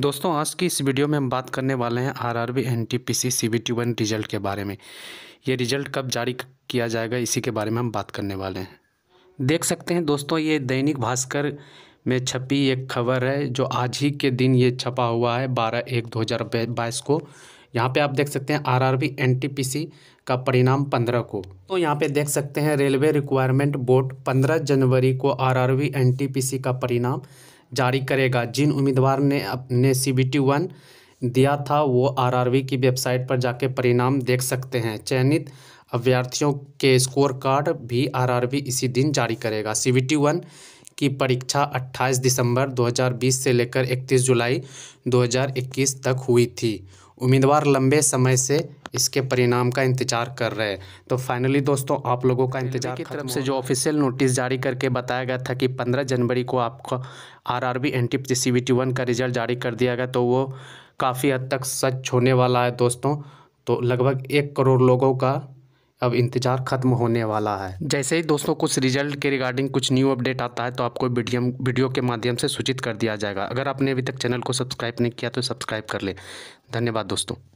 दोस्तों आज की इस वीडियो में हम बात करने वाले हैं R R B N T P C C B T one result के बारे में ये रिजल्ट कब जारी किया जाएगा इसी के बारे में हम बात करने वाले हैं देख सकते हैं दोस्तों ये दैनिक भास्कर में छपी एक खबर है जो आज ही के दिन ये छपा हुआ है बारह एक दो हज़ार बाईस को यहाँ पे आप देख सकते हैं R R B N T P C का परिणाम पंद्रह को तो यहाँ पे देख सकते हैं रेलवे रिक्वायरमेंट बोर्ड पंद्रह जनवरी को R R B N T P C का परिणाम जारी करेगा जिन उम्मीदवार ने अपने सी बी टी वन दिया था वो वी की वेबसाइट पर जाके परिणाम देख सकते हैं चयनित अभ्यर्थियों के स्कोर कार्ड भी वी इसी दिन जारी करेगा सी बी टी वन की परीक्षा 28 दिसंबर 2020 से लेकर 31 जुलाई 2021 तक हुई थी उम्मीदवार लंबे समय से इसके परिणाम का इंतजार कर रहे हैं तो फाइनली दोस्तों आप लोगों का इंतजार की तरफ से जो ऑफिशियल नोटिस जारी करके बताया गया था कि 15 जनवरी को आपका R R B N T C B T one का रिजल्ट जारी कर दिया गया तो वो काफ़ी हद तक सच होने वाला है दोस्तों तो लगभग एक करोड़ लोगों का अब इंतज़ार ख़त्म होने वाला है जैसे ही दोस्तों कुछ रिजल्ट के रिगार्डिंग कुछ न्यू अपडेट आता है तो आपको वीडियो वीडियो के माध्यम से सूचित कर दिया जाएगा अगर आपने अभी तक चैनल को सब्सक्राइब नहीं किया तो सब्सक्राइब कर लें धन्यवाद दोस्तों